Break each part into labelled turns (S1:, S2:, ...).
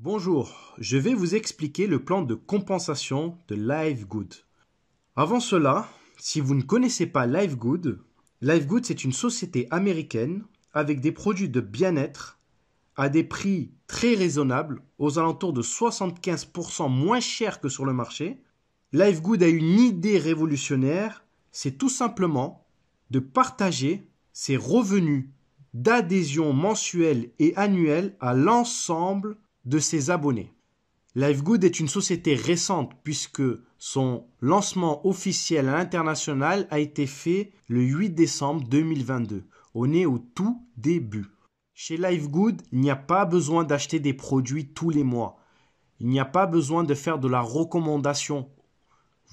S1: Bonjour, je vais vous expliquer le plan de compensation de LiveGood. Avant cela, si vous ne connaissez pas LiveGood, LiveGood c'est une société américaine avec des produits de bien-être à des prix très raisonnables, aux alentours de 75% moins cher que sur le marché. LiveGood a une idée révolutionnaire, c'est tout simplement de partager ses revenus d'adhésion mensuelle et annuelle à l'ensemble de ses abonnés. LiveGood est une société récente puisque son lancement officiel à l'international a été fait le 8 décembre 2022. On est au tout début. Chez LiveGood, il n'y a pas besoin d'acheter des produits tous les mois. Il n'y a pas besoin de faire de la recommandation.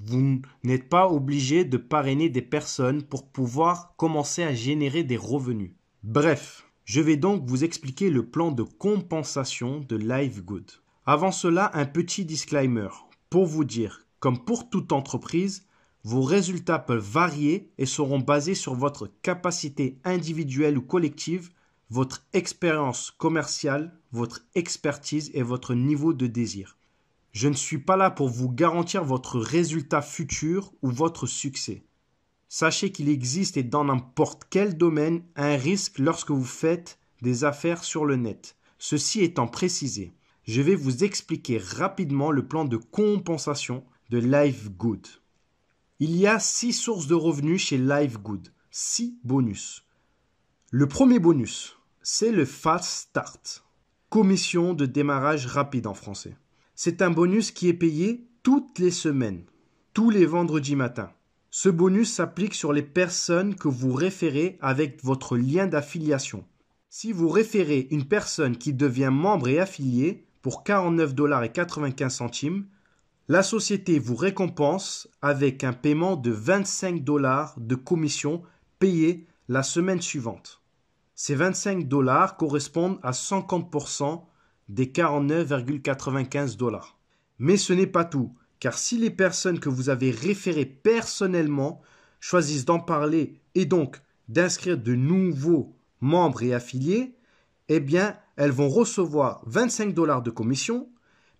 S1: Vous n'êtes pas obligé de parrainer des personnes pour pouvoir commencer à générer des revenus. Bref, je vais donc vous expliquer le plan de compensation de LiveGood. Avant cela, un petit disclaimer pour vous dire, comme pour toute entreprise, vos résultats peuvent varier et seront basés sur votre capacité individuelle ou collective, votre expérience commerciale, votre expertise et votre niveau de désir. Je ne suis pas là pour vous garantir votre résultat futur ou votre succès. Sachez qu'il existe et dans n'importe quel domaine un risque lorsque vous faites des affaires sur le net. Ceci étant précisé, je vais vous expliquer rapidement le plan de compensation de LiveGood. Il y a six sources de revenus chez LiveGood, six bonus. Le premier bonus, c'est le Fast Start, commission de démarrage rapide en français. C'est un bonus qui est payé toutes les semaines, tous les vendredis matins. Ce bonus s'applique sur les personnes que vous référez avec votre lien d'affiliation. Si vous référez une personne qui devient membre et affilié pour 49,95$, la société vous récompense avec un paiement de 25 dollars de commission payée la semaine suivante. Ces 25 dollars correspondent à 50% des 49,95 dollars. Mais ce n'est pas tout. Car si les personnes que vous avez référées personnellement choisissent d'en parler et donc d'inscrire de nouveaux membres et affiliés, eh bien, elles vont recevoir 25 dollars de commission,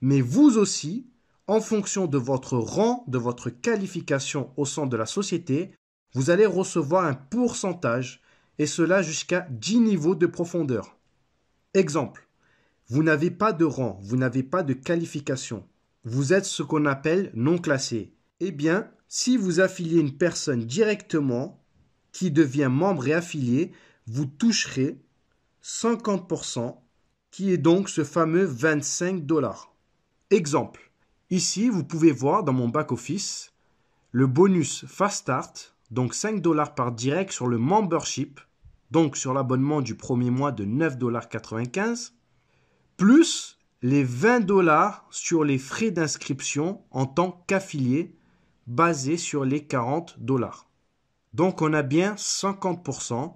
S1: mais vous aussi, en fonction de votre rang, de votre qualification au sein de la société, vous allez recevoir un pourcentage, et cela jusqu'à 10 niveaux de profondeur. Exemple, vous n'avez pas de rang, vous n'avez pas de qualification, vous êtes ce qu'on appelle non classé. Eh bien, si vous affiliez une personne directement qui devient membre et affilié, vous toucherez 50%, qui est donc ce fameux 25 dollars. Exemple, ici vous pouvez voir dans mon back-office le bonus Fast Start, donc 5 dollars par direct sur le membership, donc sur l'abonnement du premier mois de 9,95 dollars, plus les 20 dollars sur les frais d'inscription en tant qu'affilié basés sur les 40 dollars. Donc on a bien 50%,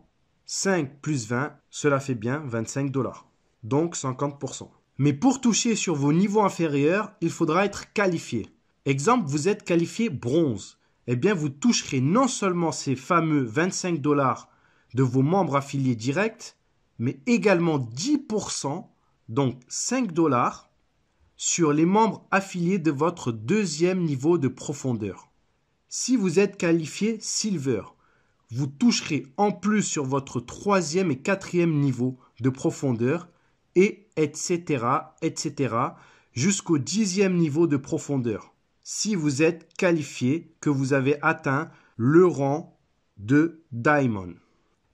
S1: 5 plus 20, cela fait bien 25 dollars. Donc 50%. Mais pour toucher sur vos niveaux inférieurs, il faudra être qualifié. Exemple, vous êtes qualifié bronze. Eh bien, vous toucherez non seulement ces fameux 25 dollars de vos membres affiliés directs, mais également 10% donc 5 dollars, sur les membres affiliés de votre deuxième niveau de profondeur. Si vous êtes qualifié Silver, vous toucherez en plus sur votre troisième et quatrième niveau de profondeur et etc. etc. jusqu'au dixième niveau de profondeur. Si vous êtes qualifié que vous avez atteint le rang de Diamond.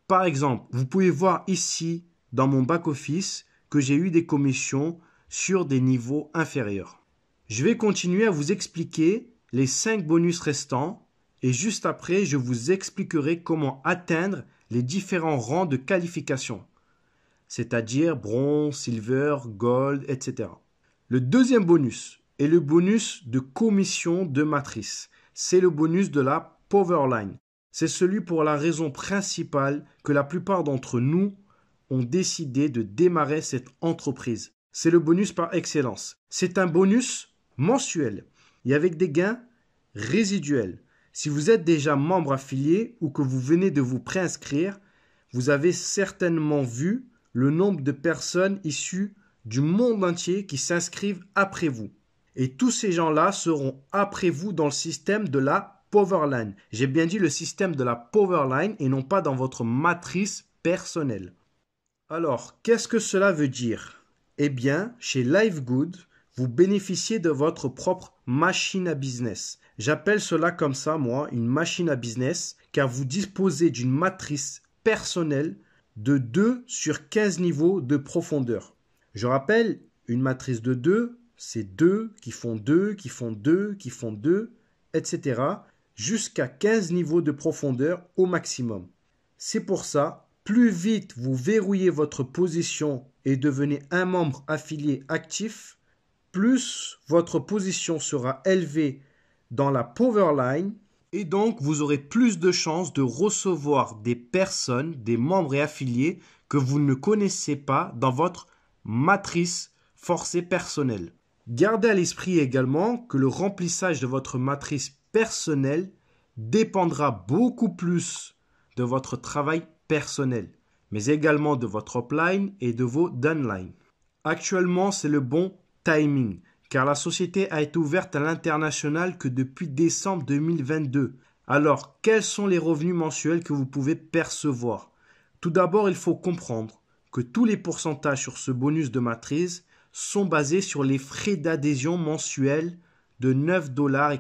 S1: Par exemple, vous pouvez voir ici dans mon back-office j'ai eu des commissions sur des niveaux inférieurs. Je vais continuer à vous expliquer les 5 bonus restants et juste après, je vous expliquerai comment atteindre les différents rangs de qualification, c'est-à-dire bronze, silver, gold, etc. Le deuxième bonus est le bonus de commission de matrice. C'est le bonus de la Powerline. C'est celui pour la raison principale que la plupart d'entre nous ont décidé de démarrer cette entreprise. C'est le bonus par excellence. C'est un bonus mensuel et avec des gains résiduels. Si vous êtes déjà membre affilié ou que vous venez de vous préinscrire, vous avez certainement vu le nombre de personnes issues du monde entier qui s'inscrivent après vous. Et tous ces gens-là seront après vous dans le système de la Powerline. J'ai bien dit le système de la Powerline et non pas dans votre matrice personnelle. Alors, qu'est-ce que cela veut dire Eh bien, chez LiveGood, vous bénéficiez de votre propre machine à business. J'appelle cela comme ça, moi, une machine à business, car vous disposez d'une matrice personnelle de 2 sur 15 niveaux de profondeur. Je rappelle, une matrice de 2, c'est 2 qui font 2, qui font 2, qui font 2, etc. jusqu'à 15 niveaux de profondeur au maximum. C'est pour ça, plus vite vous verrouillez votre position et devenez un membre affilié actif, plus votre position sera élevée dans la power line et donc vous aurez plus de chances de recevoir des personnes, des membres et affiliés que vous ne connaissez pas dans votre matrice forcée personnelle. Gardez à l'esprit également que le remplissage de votre matrice personnelle dépendra beaucoup plus de votre travail personnel, mais également de votre upline et de vos downline. Actuellement, c'est le bon timing, car la société a été ouverte à l'international que depuis décembre 2022. Alors, quels sont les revenus mensuels que vous pouvez percevoir Tout d'abord, il faut comprendre que tous les pourcentages sur ce bonus de matrice sont basés sur les frais d'adhésion mensuels de 9,95 dollars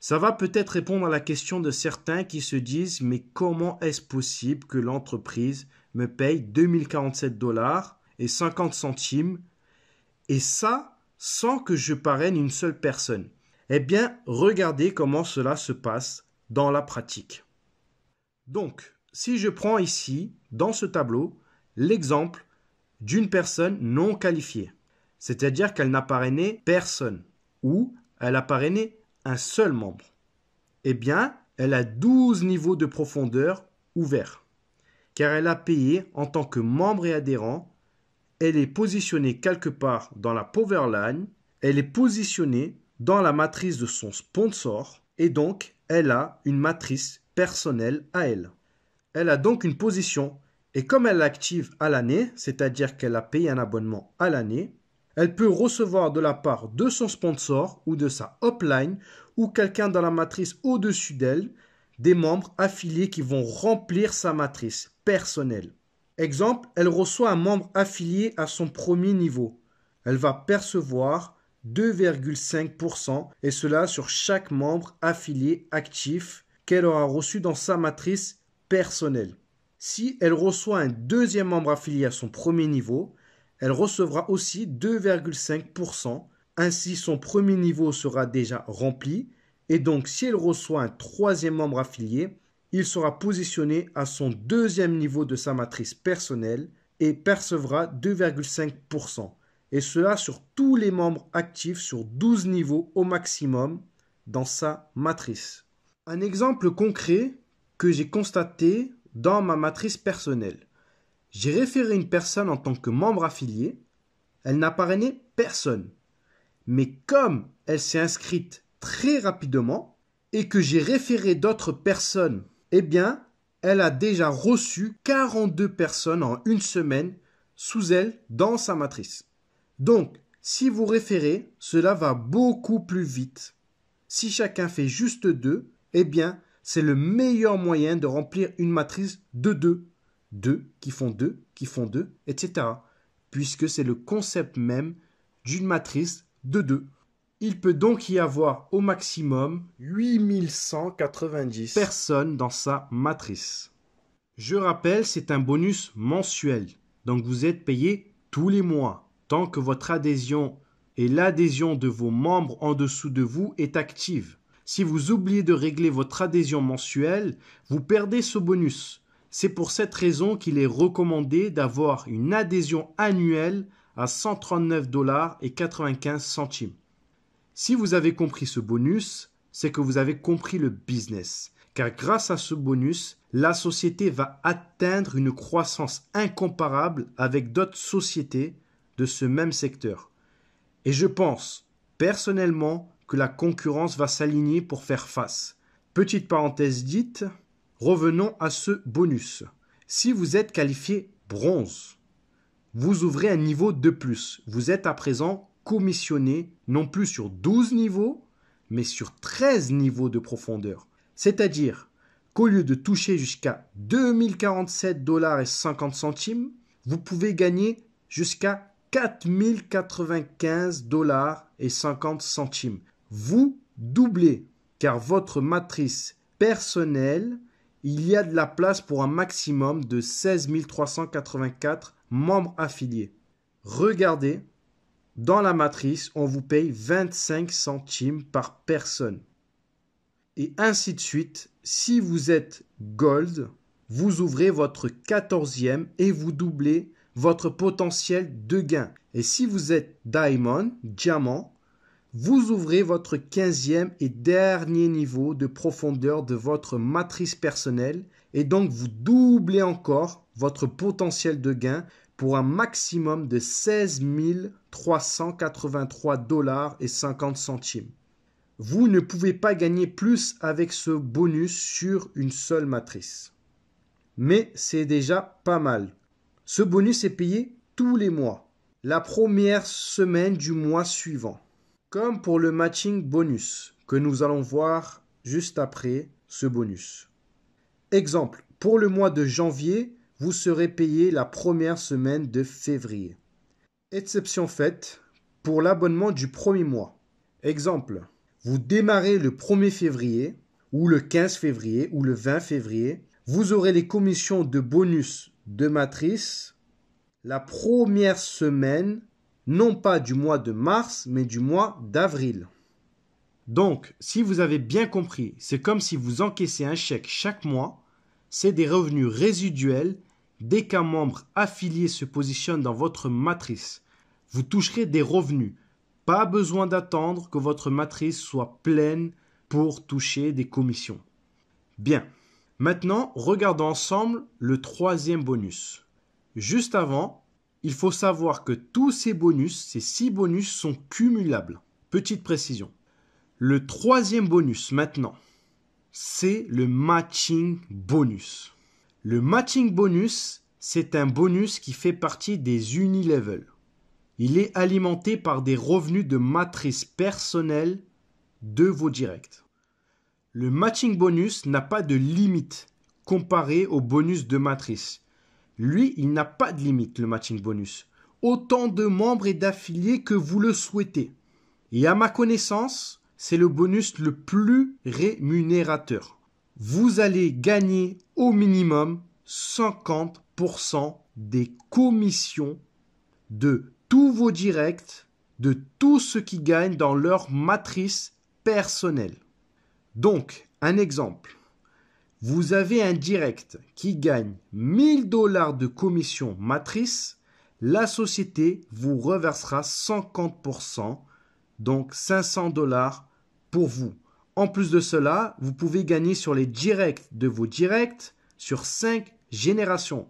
S1: ça va peut-être répondre à la question de certains qui se disent mais comment est-ce possible que l'entreprise me paye 2047 dollars et 50 centimes et ça sans que je parraine une seule personne Eh bien, regardez comment cela se passe dans la pratique. Donc, si je prends ici, dans ce tableau, l'exemple d'une personne non qualifiée, c'est-à-dire qu'elle n'a parrainé personne ou elle a parrainé un seul membre, eh bien, elle a 12 niveaux de profondeur ouverts, car elle a payé en tant que membre et adhérent, elle est positionnée quelque part dans la Powerline, elle est positionnée dans la matrice de son sponsor, et donc elle a une matrice personnelle à elle. Elle a donc une position, et comme elle l'active à l'année, c'est-à-dire qu'elle a payé un abonnement à l'année, elle peut recevoir de la part de son sponsor ou de sa upline ou quelqu'un dans la matrice au-dessus d'elle des membres affiliés qui vont remplir sa matrice personnelle. Exemple, elle reçoit un membre affilié à son premier niveau. Elle va percevoir 2,5% et cela sur chaque membre affilié actif qu'elle aura reçu dans sa matrice personnelle. Si elle reçoit un deuxième membre affilié à son premier niveau, elle recevra aussi 2,5%. Ainsi, son premier niveau sera déjà rempli. Et donc, si elle reçoit un troisième membre affilié, il sera positionné à son deuxième niveau de sa matrice personnelle et percevra 2,5%. Et cela sur tous les membres actifs sur 12 niveaux au maximum dans sa matrice. Un exemple concret que j'ai constaté dans ma matrice personnelle. J'ai référé une personne en tant que membre affilié. Elle n'a parrainé personne. Mais comme elle s'est inscrite très rapidement et que j'ai référé d'autres personnes, eh bien, elle a déjà reçu 42 personnes en une semaine sous elle dans sa matrice. Donc, si vous référez, cela va beaucoup plus vite. Si chacun fait juste deux, eh bien, c'est le meilleur moyen de remplir une matrice de deux. 2, qui font 2, qui font 2, etc. Puisque c'est le concept même d'une matrice de 2. Il peut donc y avoir au maximum 8190 personnes dans sa matrice. Je rappelle, c'est un bonus mensuel. Donc vous êtes payé tous les mois, tant que votre adhésion et l'adhésion de vos membres en dessous de vous est active. Si vous oubliez de régler votre adhésion mensuelle, vous perdez ce bonus. C'est pour cette raison qu'il est recommandé d'avoir une adhésion annuelle à 139 dollars et 95 centimes. Si vous avez compris ce bonus, c'est que vous avez compris le business, car grâce à ce bonus, la société va atteindre une croissance incomparable avec d'autres sociétés de ce même secteur. Et je pense, personnellement, que la concurrence va s'aligner pour faire face. Petite parenthèse dite, Revenons à ce bonus. Si vous êtes qualifié bronze, vous ouvrez un niveau de plus. Vous êtes à présent commissionné non plus sur 12 niveaux, mais sur 13 niveaux de profondeur. C'est-à-dire qu'au lieu de toucher jusqu'à 2047 dollars et 50 centimes, vous pouvez gagner jusqu'à 4095 dollars et 50 centimes. Vous doublez car votre matrice personnelle il y a de la place pour un maximum de 16 384 membres affiliés. Regardez, dans la matrice, on vous paye 25 centimes par personne. Et ainsi de suite, si vous êtes Gold, vous ouvrez votre 14e et vous doublez votre potentiel de gain. Et si vous êtes Diamond, Diamant, vous ouvrez votre 15e et dernier niveau de profondeur de votre matrice personnelle et donc vous doublez encore votre potentiel de gain pour un maximum de 16 383 dollars et 50 centimes. Vous ne pouvez pas gagner plus avec ce bonus sur une seule matrice. Mais c'est déjà pas mal. Ce bonus est payé tous les mois, la première semaine du mois suivant. Comme pour le matching bonus, que nous allons voir juste après ce bonus. Exemple, pour le mois de janvier, vous serez payé la première semaine de février. Exception faite pour l'abonnement du premier mois. Exemple, vous démarrez le 1er février ou le 15 février ou le 20 février. Vous aurez les commissions de bonus de matrice la première semaine non pas du mois de mars, mais du mois d'avril. Donc, si vous avez bien compris, c'est comme si vous encaissez un chèque chaque mois, c'est des revenus résiduels dès qu'un membre affilié se positionne dans votre matrice. Vous toucherez des revenus. Pas besoin d'attendre que votre matrice soit pleine pour toucher des commissions. Bien. Maintenant, regardons ensemble le troisième bonus. Juste avant, il faut savoir que tous ces bonus, ces six bonus, sont cumulables. Petite précision. Le troisième bonus maintenant, c'est le matching bonus. Le matching bonus, c'est un bonus qui fait partie des unilevels. Il est alimenté par des revenus de matrice personnelle de vos directs. Le matching bonus n'a pas de limite comparé au bonus de matrice. Lui, il n'a pas de limite, le matching bonus. Autant de membres et d'affiliés que vous le souhaitez. Et à ma connaissance, c'est le bonus le plus rémunérateur. Vous allez gagner au minimum 50% des commissions de tous vos directs, de tout ce qui gagne dans leur matrice personnelle. Donc, un exemple vous avez un direct qui gagne 1000 dollars de commission matrice, la société vous reversera 50%, donc 500 dollars pour vous. En plus de cela, vous pouvez gagner sur les directs de vos directs sur 5 générations.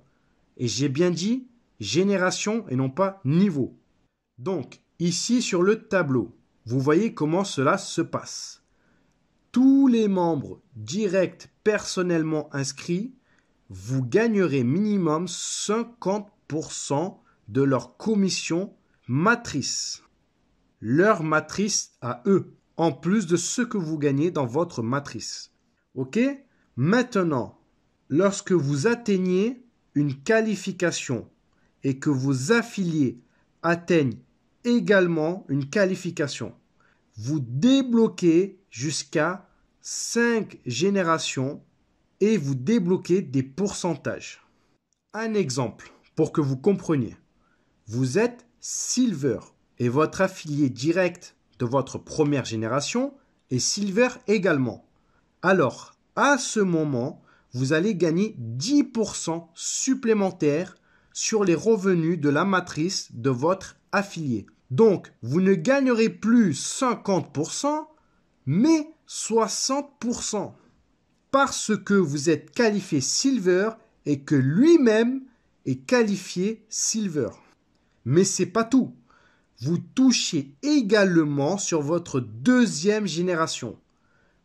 S1: Et j'ai bien dit génération et non pas niveau. Donc, ici sur le tableau, vous voyez comment cela se passe. Tous les membres directs personnellement inscrit, vous gagnerez minimum 50% de leur commission matrice. Leur matrice à eux, en plus de ce que vous gagnez dans votre matrice. OK Maintenant, lorsque vous atteignez une qualification et que vos affiliés atteignent également une qualification, vous débloquez jusqu'à 5 générations et vous débloquez des pourcentages. Un exemple pour que vous compreniez. Vous êtes Silver et votre affilié direct de votre première génération est Silver également. Alors, à ce moment, vous allez gagner 10% supplémentaires sur les revenus de la matrice de votre affilié. Donc, vous ne gagnerez plus 50%, mais 60% parce que vous êtes qualifié silver et que lui-même est qualifié silver. Mais c'est pas tout. Vous touchez également sur votre deuxième génération.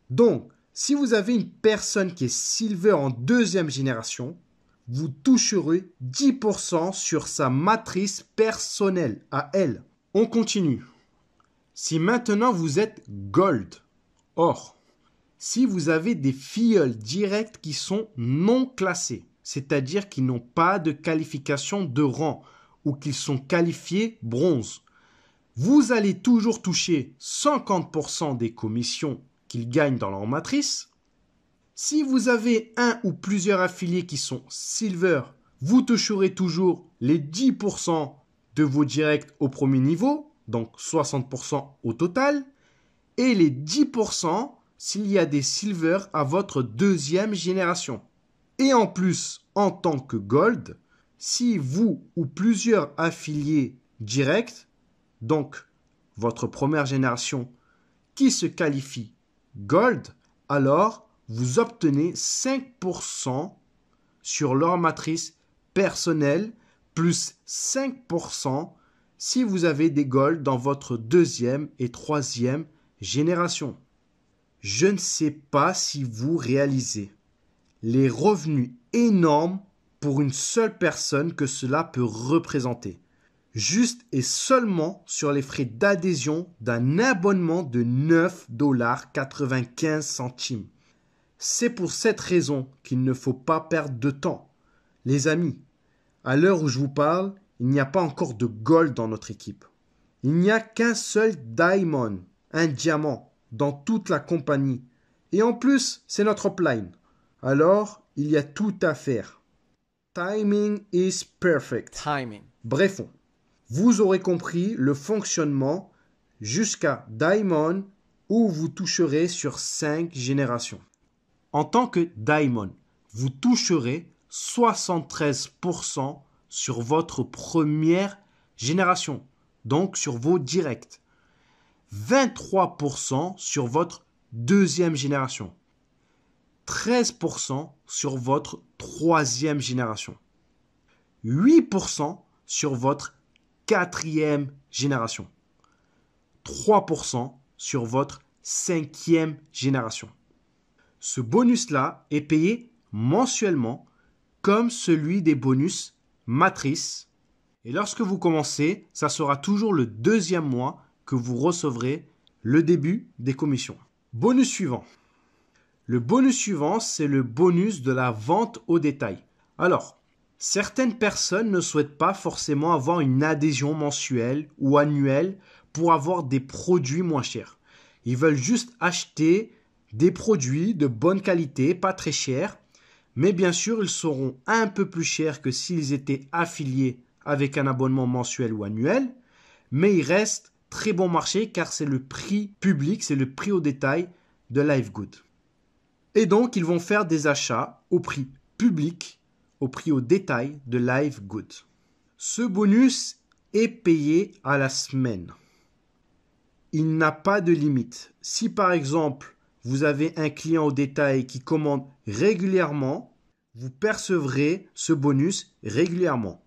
S1: Donc, si vous avez une personne qui est silver en deuxième génération, vous toucherez 10% sur sa matrice personnelle à elle. On continue. Si maintenant vous êtes gold, Or, si vous avez des filleuls directs qui sont non classés, c'est-à-dire qui n'ont pas de qualification de rang ou qu'ils sont qualifiés bronze, vous allez toujours toucher 50% des commissions qu'ils gagnent dans leur matrice. Si vous avez un ou plusieurs affiliés qui sont silver, vous toucherez toujours les 10% de vos directs au premier niveau, donc 60% au total et les 10% s'il y a des silver à votre deuxième génération. Et en plus, en tant que gold, si vous ou plusieurs affiliés directs, donc votre première génération, qui se qualifie gold, alors vous obtenez 5% sur leur matrice personnelle plus 5% si vous avez des gold dans votre deuxième et troisième génération, je ne sais pas si vous réalisez les revenus énormes pour une seule personne que cela peut représenter, juste et seulement sur les frais d'adhésion d'un abonnement de 9,95 centimes. C'est pour cette raison qu'il ne faut pas perdre de temps. Les amis, à l'heure où je vous parle, il n'y a pas encore de gold dans notre équipe. Il n'y a qu'un seul diamond un diamant dans toute la compagnie. Et en plus, c'est notre upline. Alors, il y a tout à faire. Timing is perfect. Timing. Bref, vous aurez compris le fonctionnement jusqu'à Diamond où vous toucherez sur 5 générations. En tant que Diamond, vous toucherez 73% sur votre première génération, donc sur vos directs. 23% sur votre deuxième génération, 13% sur votre troisième génération, 8% sur votre quatrième génération, 3% sur votre cinquième génération. Ce bonus-là est payé mensuellement comme celui des bonus matrices. Et lorsque vous commencez, ça sera toujours le deuxième mois que vous recevrez le début des commissions. Bonus suivant. Le bonus suivant, c'est le bonus de la vente au détail. Alors, certaines personnes ne souhaitent pas forcément avoir une adhésion mensuelle ou annuelle pour avoir des produits moins chers. Ils veulent juste acheter des produits de bonne qualité, pas très chers, mais bien sûr, ils seront un peu plus chers que s'ils étaient affiliés avec un abonnement mensuel ou annuel, mais il reste très bon marché car c'est le prix public, c'est le prix au détail de LiveGood. Et donc, ils vont faire des achats au prix public, au prix au détail de LiveGood. Ce bonus est payé à la semaine. Il n'a pas de limite. Si par exemple, vous avez un client au détail qui commande régulièrement, vous percevrez ce bonus régulièrement.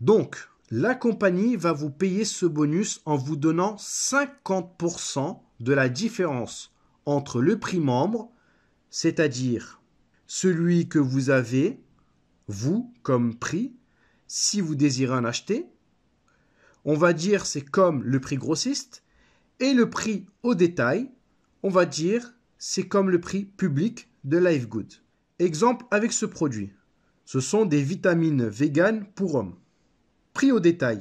S1: Donc, la compagnie va vous payer ce bonus en vous donnant 50% de la différence entre le prix membre, c'est-à-dire celui que vous avez, vous, comme prix, si vous désirez en acheter. On va dire c'est comme le prix grossiste. Et le prix au détail, on va dire c'est comme le prix public de LifeGood. Exemple avec ce produit. Ce sont des vitamines véganes pour hommes. Prix au détail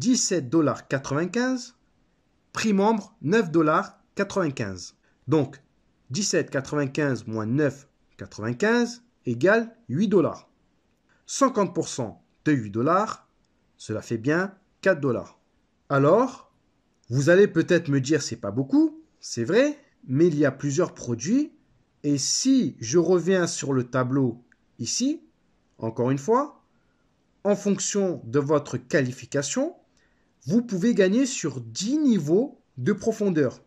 S1: 17,95$. Prix membre 9,95$. Donc 17,95 moins 9,95 égale 8 dollars. 50% de 8 dollars, cela fait bien 4 dollars. Alors, vous allez peut-être me dire c'est pas beaucoup, c'est vrai, mais il y a plusieurs produits. Et si je reviens sur le tableau ici, encore une fois, en fonction de votre qualification, vous pouvez gagner sur 10 niveaux de profondeur.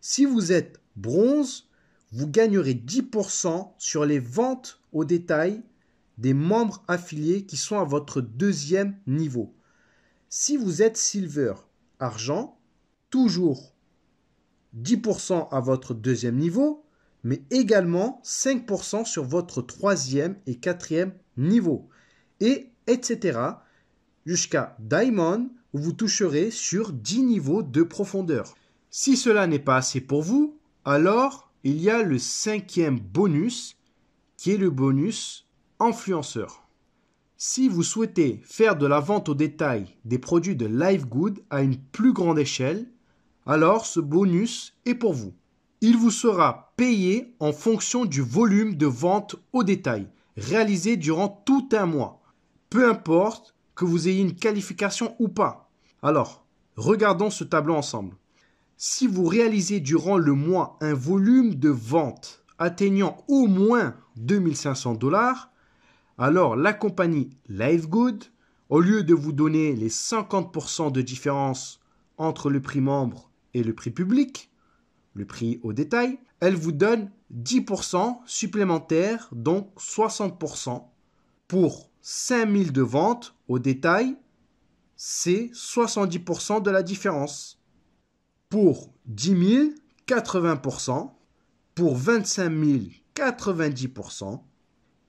S1: Si vous êtes bronze, vous gagnerez 10% sur les ventes au détail des membres affiliés qui sont à votre deuxième niveau. Si vous êtes silver, argent, toujours 10% à votre deuxième niveau, mais également 5% sur votre troisième et quatrième niveau. Et etc. jusqu'à Diamond où vous toucherez sur 10 niveaux de profondeur. Si cela n'est pas assez pour vous, alors il y a le cinquième bonus qui est le bonus influenceur. Si vous souhaitez faire de la vente au détail des produits de LiveGood à une plus grande échelle, alors ce bonus est pour vous. Il vous sera payé en fonction du volume de vente au détail réalisé durant tout un mois peu importe que vous ayez une qualification ou pas. Alors, regardons ce tableau ensemble. Si vous réalisez durant le mois un volume de vente atteignant au moins 2500 dollars, alors la compagnie LiveGood, au lieu de vous donner les 50% de différence entre le prix membre et le prix public, le prix au détail, elle vous donne 10% supplémentaire, donc 60% pour 5 000 de ventes au détail, c'est 70% de la différence. Pour 10 000, 80%. Pour 25 000, 90%.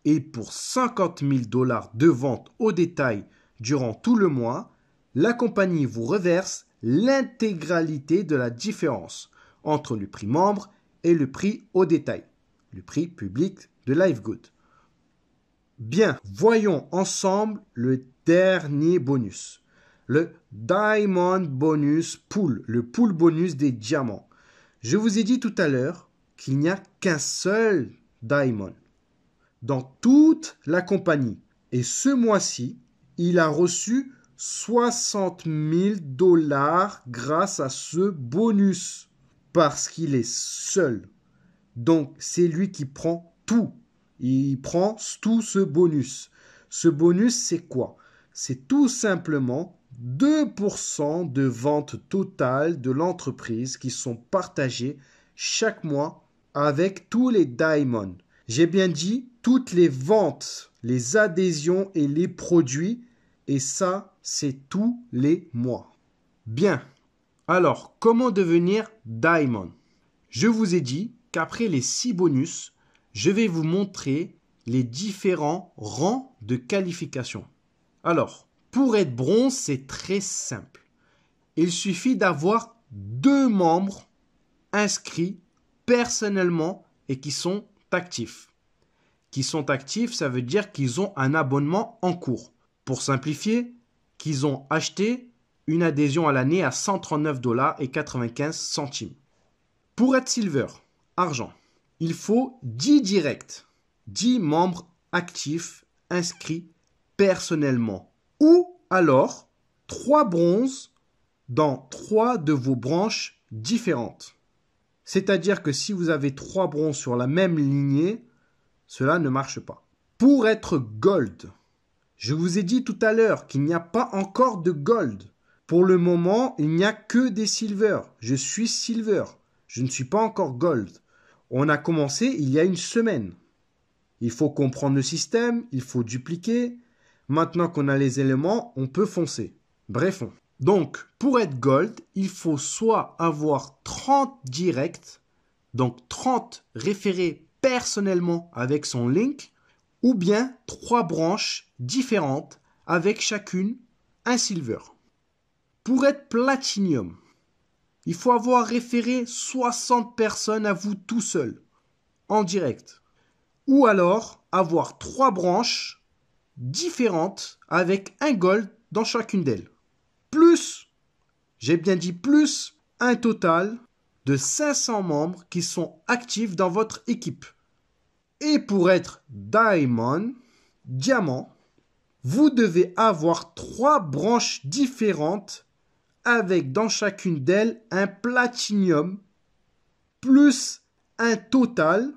S1: Et pour 50 000 dollars de ventes au détail durant tout le mois, la compagnie vous reverse l'intégralité de la différence entre le prix membre et le prix au détail, le prix public de LiveGood. Bien, voyons ensemble le dernier bonus. Le Diamond Bonus Pool, le pool bonus des diamants. Je vous ai dit tout à l'heure qu'il n'y a qu'un seul Diamond dans toute la compagnie. Et ce mois-ci, il a reçu 60 000 dollars grâce à ce bonus parce qu'il est seul. Donc c'est lui qui prend tout. Il prend tout ce bonus. Ce bonus, c'est quoi C'est tout simplement 2% de vente totale de l'entreprise qui sont partagées chaque mois avec tous les diamonds. J'ai bien dit toutes les ventes, les adhésions et les produits. Et ça, c'est tous les mois. Bien. Alors, comment devenir diamond Je vous ai dit qu'après les 6 bonus, je vais vous montrer les différents rangs de qualification. Alors, pour être bronze, c'est très simple. Il suffit d'avoir deux membres inscrits personnellement et qui sont actifs. Qui sont actifs, ça veut dire qu'ils ont un abonnement en cours. Pour simplifier, qu'ils ont acheté une adhésion à l'année à 139 dollars et 95 centimes. Pour être silver, argent, il faut 10 directs, 10 membres actifs inscrits personnellement. Ou alors 3 bronzes dans 3 de vos branches différentes. C'est-à-dire que si vous avez 3 bronzes sur la même lignée, cela ne marche pas. Pour être gold, je vous ai dit tout à l'heure qu'il n'y a pas encore de gold. Pour le moment, il n'y a que des silver. Je suis silver. Je ne suis pas encore gold. On a commencé il y a une semaine. Il faut comprendre le système, il faut dupliquer. Maintenant qu'on a les éléments, on peut foncer. Bref. Donc, pour être gold, il faut soit avoir 30 directs, donc 30 référés personnellement avec son link, ou bien trois branches différentes avec chacune un silver. Pour être platinum, il faut avoir référé 60 personnes à vous tout seul, en direct. Ou alors avoir trois branches différentes avec un gold dans chacune d'elles. Plus, j'ai bien dit plus, un total de 500 membres qui sont actifs dans votre équipe. Et pour être diamond, diamant, vous devez avoir trois branches différentes avec dans chacune d'elles un platinium plus un total,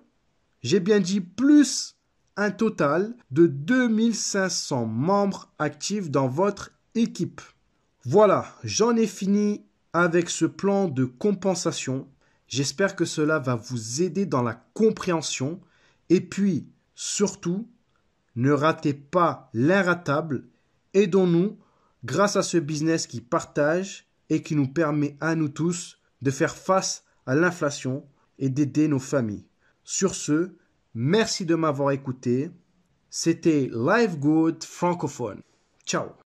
S1: j'ai bien dit plus un total de 2500 membres actifs dans votre équipe. Voilà, j'en ai fini avec ce plan de compensation. J'espère que cela va vous aider dans la compréhension. Et puis, surtout, ne ratez pas l'inratable. Aidons-nous grâce à ce business qui partage et qui nous permet à nous tous de faire face à l'inflation et d'aider nos familles. Sur ce, merci de m'avoir écouté. C'était Live Good francophone. Ciao